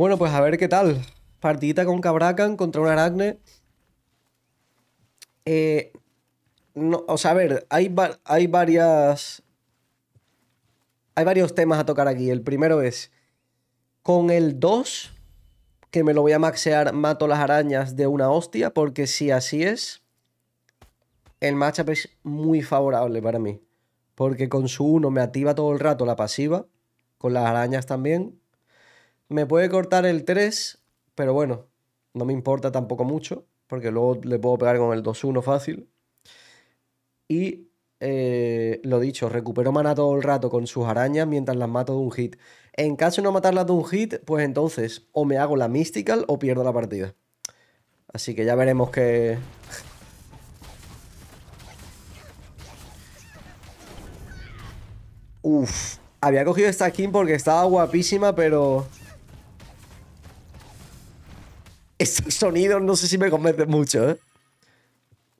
Bueno, pues a ver qué tal. Partidita con Cabracan contra un Aracne. Eh, o sea, a ver, hay, varias. Hay varios temas a tocar aquí. El primero es. Con el 2, que me lo voy a maxear, mato las arañas de una hostia, porque si así es, el matchup es muy favorable para mí. Porque con su 1 me activa todo el rato la pasiva, con las arañas también, me puede cortar el 3, pero bueno, no me importa tampoco mucho, porque luego le puedo pegar con el 2-1 fácil. Y eh, lo dicho, recupero mana todo el rato con sus arañas mientras las mato de un hit. En caso de no matarlas de un hit, pues entonces o me hago la Mystical o pierdo la partida. Así que ya veremos qué... Uf, había cogido esta skin porque estaba guapísima, pero... Estos sonidos no sé si me convencen mucho, ¿eh?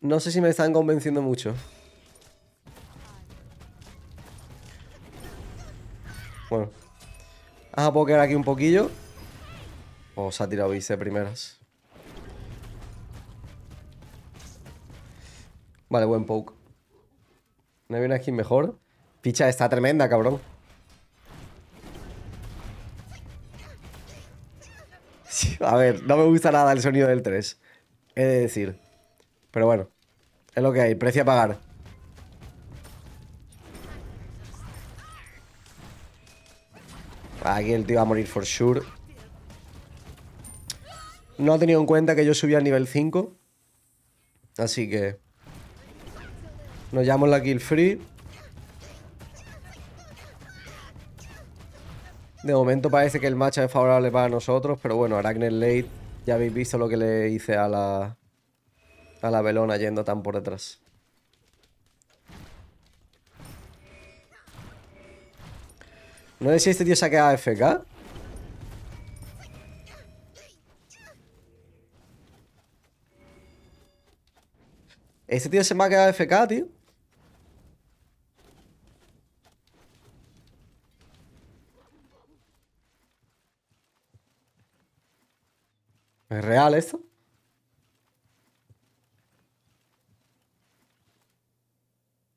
No sé si me están convenciendo mucho. Bueno. Vamos a poker aquí un poquillo. O se ha tirado vice primeras. Vale, buen poke. No hay una skin mejor. Ficha está tremenda, cabrón. A ver, no me gusta nada el sonido del 3. He de decir. Pero bueno, es lo que hay. Precio a pagar. Aquí el tío va a morir for sure. No ha tenido en cuenta que yo subí a nivel 5. Así que... Nos llamamos la kill free. De momento parece que el match es favorable para nosotros, pero bueno, el late, ya habéis visto lo que le hice a la, a la velona yendo tan por detrás. No sé si este tío se ha quedado FK. Este tío se me ha quedado FK, tío. real esto?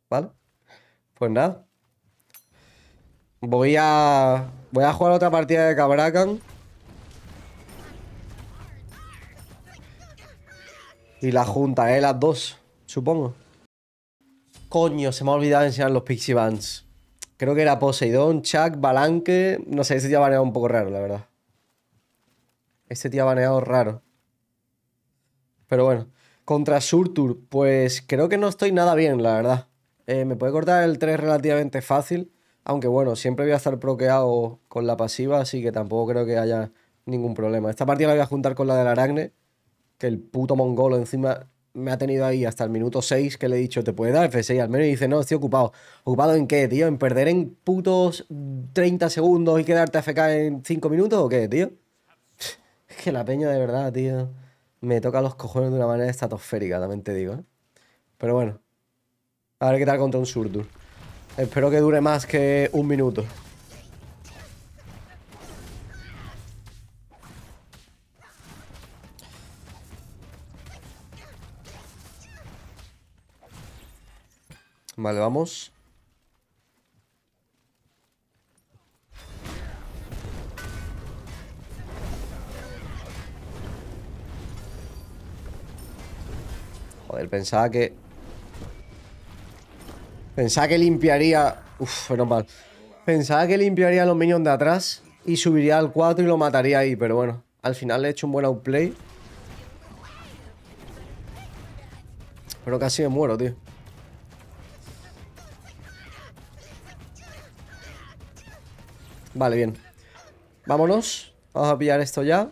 ¿Vale? Pues nada. Voy a... Voy a jugar otra partida de Cabracan. Y la junta, ¿eh? Las dos, supongo. Coño, se me ha olvidado enseñar los Pixie Bands. Creo que era Poseidón, Chuck, Balanque... No sé, ese ya varía un poco raro, la verdad. Este tío ha baneado raro. Pero bueno. Contra Surtur, pues creo que no estoy nada bien, la verdad. Eh, me puede cortar el 3 relativamente fácil. Aunque bueno, siempre voy a estar proqueado con la pasiva, así que tampoco creo que haya ningún problema. Esta partida la voy a juntar con la del Aragne, que el puto mongolo encima me ha tenido ahí hasta el minuto 6 que le he dicho, ¿te puede dar F6? Al menos y dice, no, estoy ocupado. ¿Ocupado en qué, tío? ¿En perder en putos 30 segundos y quedarte a FK en 5 minutos o qué, tío? Es que la peña de verdad, tío, me toca los cojones de una manera estratosférica, también te digo. ¿eh? Pero bueno, a ver qué tal contra un Surtur. Espero que dure más que un minuto. Vale, vamos. Joder, pensaba que... Pensaba que limpiaría... Uf, mal. Pensaba que limpiaría los minions de atrás y subiría al 4 y lo mataría ahí, pero bueno. Al final le he hecho un buen outplay. Pero casi me muero, tío. Vale, bien. Vámonos. Vamos a pillar esto ya.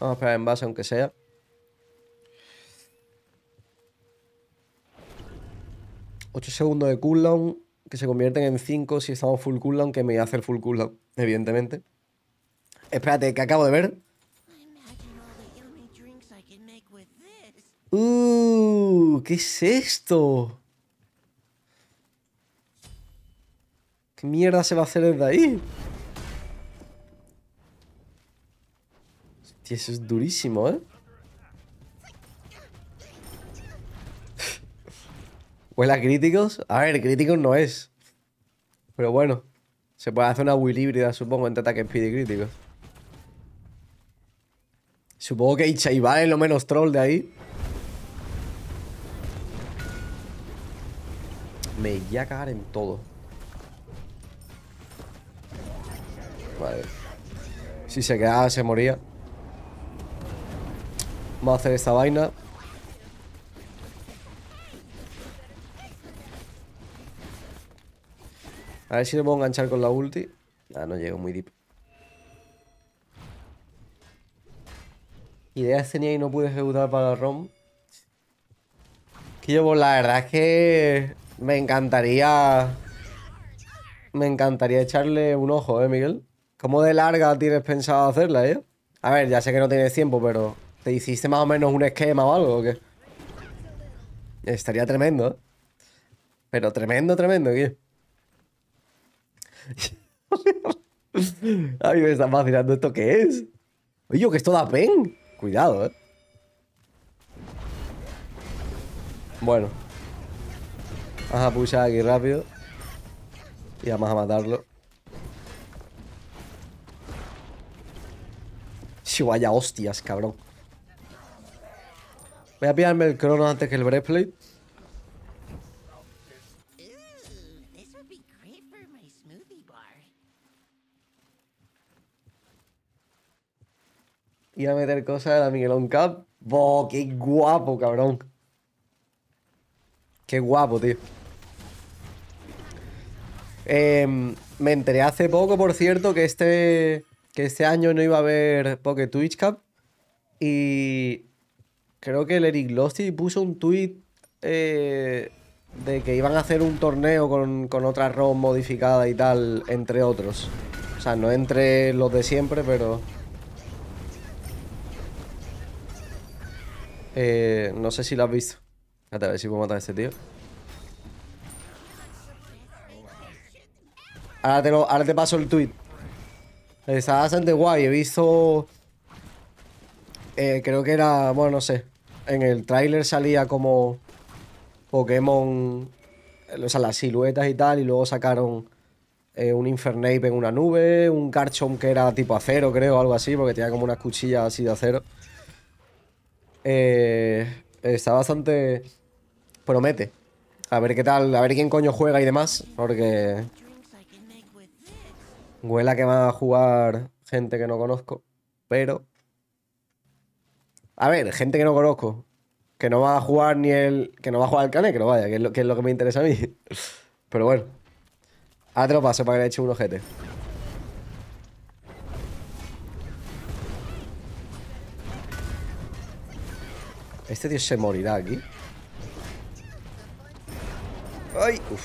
Vamos a esperar en base, aunque sea. 8 segundos de cooldown que se convierten en 5 si estamos full cooldown, que me voy a hacer full cooldown, evidentemente. Espérate, que acabo de ver. ¡Uh! ¿Qué es esto? ¿Qué mierda se va a hacer desde ahí? Hostia, eso es durísimo, ¿eh? Pues la críticos. A ver, críticos no es. Pero bueno, se puede hacer una will híbrida, supongo, entre ataque speed y críticos. Supongo que Ichaiba es lo menos troll de ahí. Me iría a cagar en todo. Vale. Si se quedaba, se moría. Vamos a hacer esta vaina. A ver si lo puedo enganchar con la ulti. Ah, no llego muy deep. Ideas tenía y no pude ejecutar para la ROM. Que pues, la verdad es que me encantaría... Me encantaría echarle un ojo, ¿eh, Miguel? ¿Cómo de larga tienes pensado hacerla, eh? A ver, ya sé que no tienes tiempo, pero... ¿Te hiciste más o menos un esquema o algo o qué? Estaría tremendo, ¿eh? Pero tremendo, tremendo, tío. A mí me está fascinando esto que es. Oye, que esto da pen. Cuidado, eh. Bueno. Vamos a pushar aquí rápido. Y vamos a matarlo. Si vaya hostias, cabrón. Voy a pillarme el crono antes que el breastplate. iba a meter cosas de la Miguelón Cup. ¡Boh, qué guapo, cabrón! Qué guapo, tío. Em, me enteré hace poco, por cierto, que este, que este año no iba a haber Poké Twitch Cup. Y creo que el Eric Losty puso un tweet eh, de que iban a hacer un torneo con, con otra ROM modificada y tal, entre otros. O sea, no entre los de siempre, pero... Eh, no sé si lo has visto. A ver si puedo matar a este tío. Ahora te, paso el tweet. Está bastante guay. He visto. Eh, creo que era. Bueno, no sé. En el tráiler salía como Pokémon. Eh, o sea, las siluetas y tal. Y luego sacaron un Infernape en una nube. Un Garchomp que era tipo acero, creo, algo así. Porque tenía como unas cuchillas así de acero. Eh, está bastante... promete. A ver qué tal, a ver quién coño juega y demás, porque... Huela que va a jugar gente que no conozco, pero... A ver, gente que no conozco. Que no va a jugar ni el... Que no va a jugar el Cane que lo vaya que, es lo que me interesa a mí. Pero bueno. A te paso para que le eche un ojete. Este tío se morirá aquí. ¡Ay! Uf.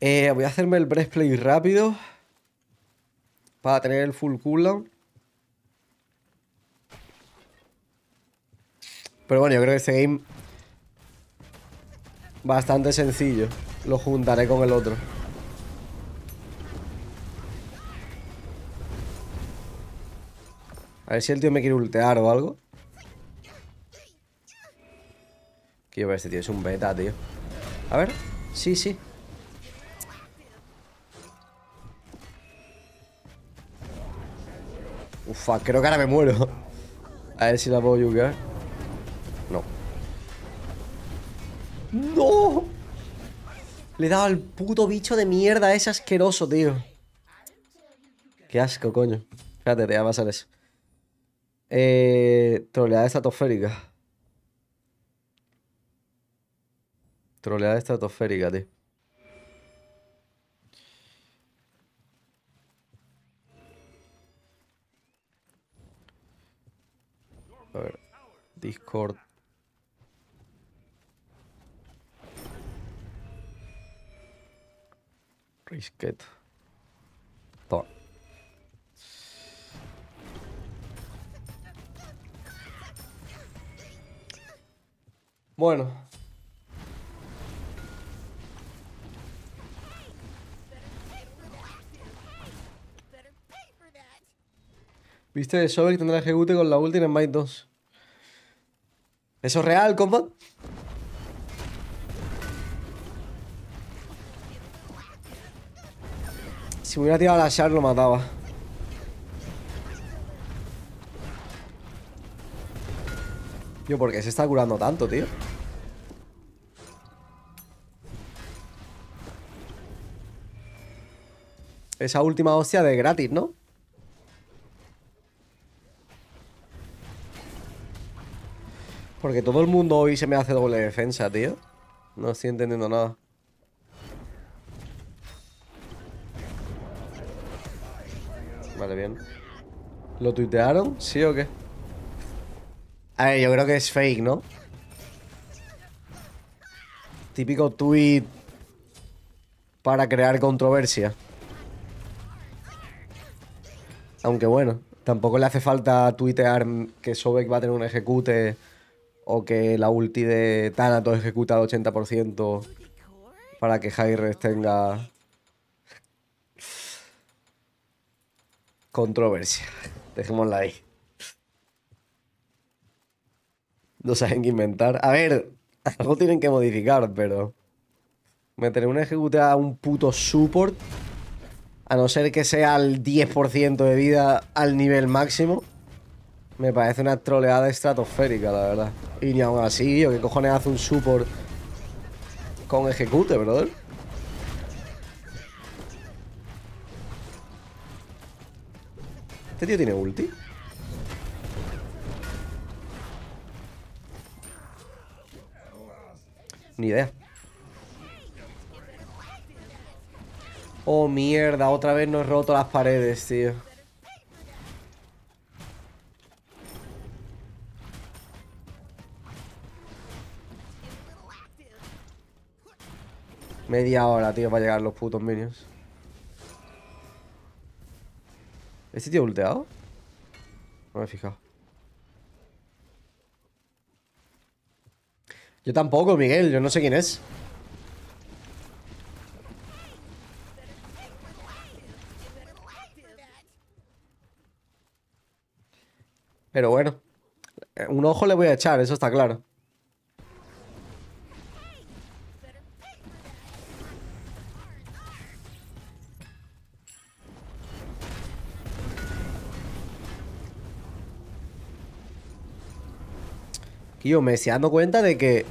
Eh, voy a hacerme el breastplay rápido. Para tener el full cooldown. Pero bueno, yo creo que este game... Bastante sencillo. Lo juntaré con el otro. A ver si el tío me quiere ultear o algo. Quiero ver este tío, es un beta, tío. A ver, sí, sí. Ufa, creo que ahora me muero. A ver si la puedo jugar. No. ¡No! Le he dado al puto bicho de mierda ese asqueroso, tío. Qué asco, coño. Espérate, te va a pasar eso. Eh, troleada estratosférica. Troleada estratosférica, tío. A ver. Discord. Risket. Toma. Bueno. Viste de que tendrá ejecute con la ulti en Might 2. ¿Eso es real, compa? Si me hubiera tirado la Shark lo mataba. Yo, ¿por qué se está curando tanto, tío? esa última hostia de gratis, ¿no? Porque todo el mundo hoy se me hace doble defensa, tío. No estoy entendiendo nada. Vale, bien. ¿Lo tuitearon? ¿Sí o qué? A ver, yo creo que es fake, ¿no? Típico tweet para crear controversia. Aunque bueno, tampoco le hace falta tuitear que Sobek va a tener un ejecute o que la ulti de Thanatos ejecuta al 80% para que Jairres tenga controversia. Dejémosla ahí. No saben qué inventar. A ver, algo tienen que modificar, pero... Meter un ejecute a un puto support a no ser que sea el 10% de vida al nivel máximo, me parece una troleada estratosférica, la verdad. Y ni aún así, tío ¿qué cojones hace un support con ejecute, brother? ¿Este tío tiene ulti? Ni idea. Oh, mierda, otra vez nos he roto las paredes, tío. Media hora, tío, para llegar los putos minions. ¿Este tío ulteado? No me he fijado. Yo tampoco, Miguel, yo no sé quién es. Pero bueno, un ojo le voy a echar, eso está claro. Yo me estoy dando cuenta de que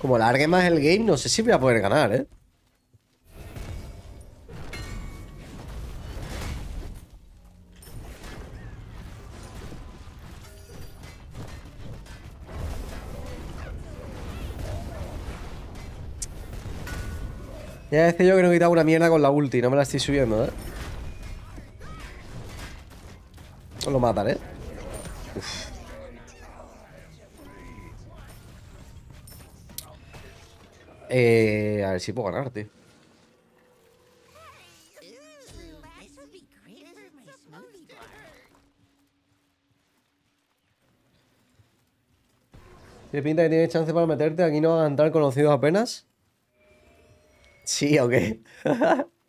como largue más el game, no sé si voy a poder ganar, ¿eh? Ya decía yo que no he quitado una mierda con la ulti, no me la estoy subiendo, ¿eh? Lo matan, ¿eh? Eh, a ver si puedo ganar, tío. Tiene pinta que tiene chance para meterte. Aquí no van a entrar conocidos apenas. ¿Sí o okay.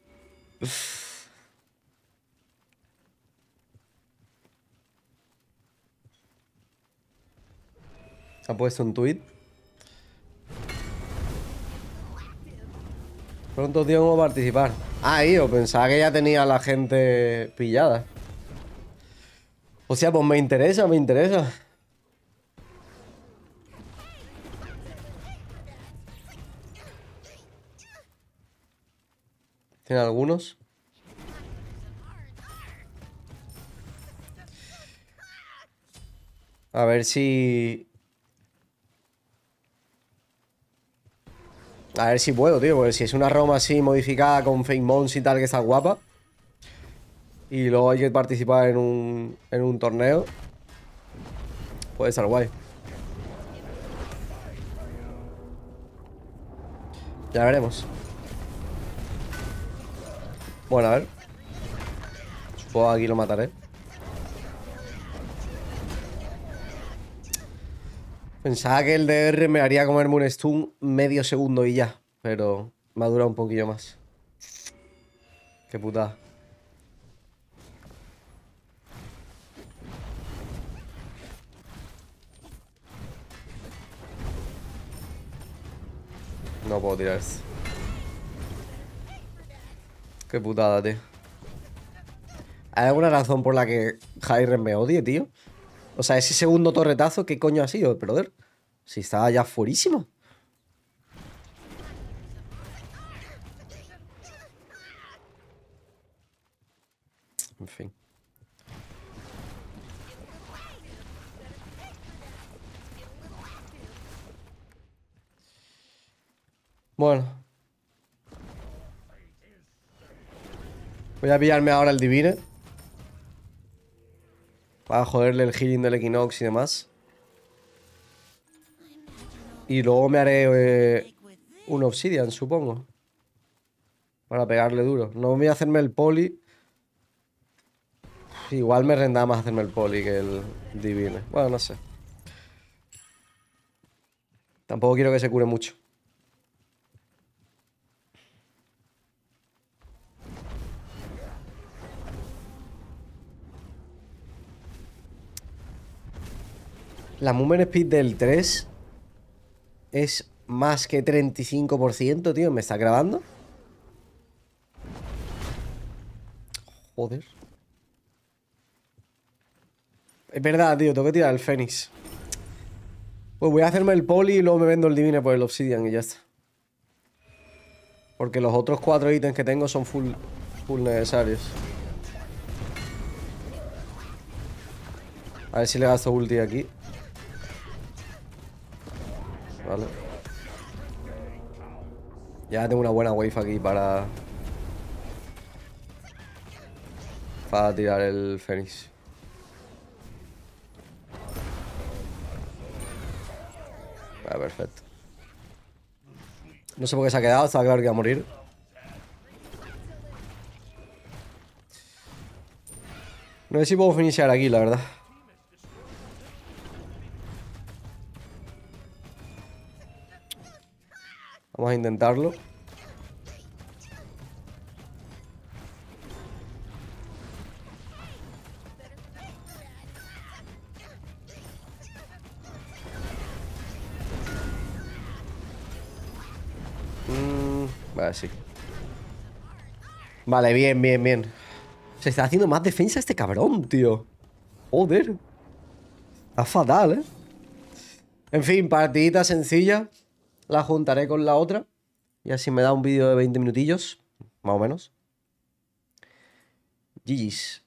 ¿Ha puesto un tweet? Pronto tío a participar. Ah, yo pensaba que ya tenía la gente pillada. O sea, pues me interesa, me interesa. Tiene algunos. A ver si... A ver si puedo, tío. Porque si es una Roma así modificada con fake mons y tal que está guapa. Y luego hay que participar en un, en un torneo. Puede estar guay. Ya veremos. Bueno, a ver. Supongo aquí lo mataré. Pensaba que el DR me haría comerme un stun medio segundo y ya. Pero me ha durado un poquillo más. Qué puta No puedo tirar esto. Qué putada, tío. ¿Hay alguna razón por la que Jair me odie, tío? O sea, ese segundo torretazo, ¿qué coño ha sido, brother? Si estaba ya furísimo. En fin. Bueno, Voy a pillarme ahora el Divine. Para joderle el healing del Equinox y demás. Y luego me haré eh, un Obsidian, supongo. Para pegarle duro. No voy a hacerme el poli. Igual me renda más hacerme el poli que el divine. Bueno, no sé. Tampoco quiero que se cure mucho. La movement speed del 3 es más que 35%, tío. ¿Me está grabando? Joder. Es verdad, tío. Tengo que tirar el Fénix. Pues voy a hacerme el poli y luego me vendo el divine por el obsidian y ya está. Porque los otros cuatro ítems que tengo son full, full necesarios. A ver si le gasto ulti aquí. ¿vale? Ya tengo una buena wave aquí para... Para tirar el Fénix. Vale, perfecto. No sé por qué se ha quedado, estaba claro que a morir. No sé si puedo finishar aquí, la verdad. Vamos a intentarlo. Mm, vale, sí. Vale, bien, bien, bien. Se está haciendo más defensa este cabrón, tío. Joder. Está fatal, ¿eh? En fin, partidita sencilla la juntaré con la otra y así me da un vídeo de 20 minutillos, más o menos. GG's.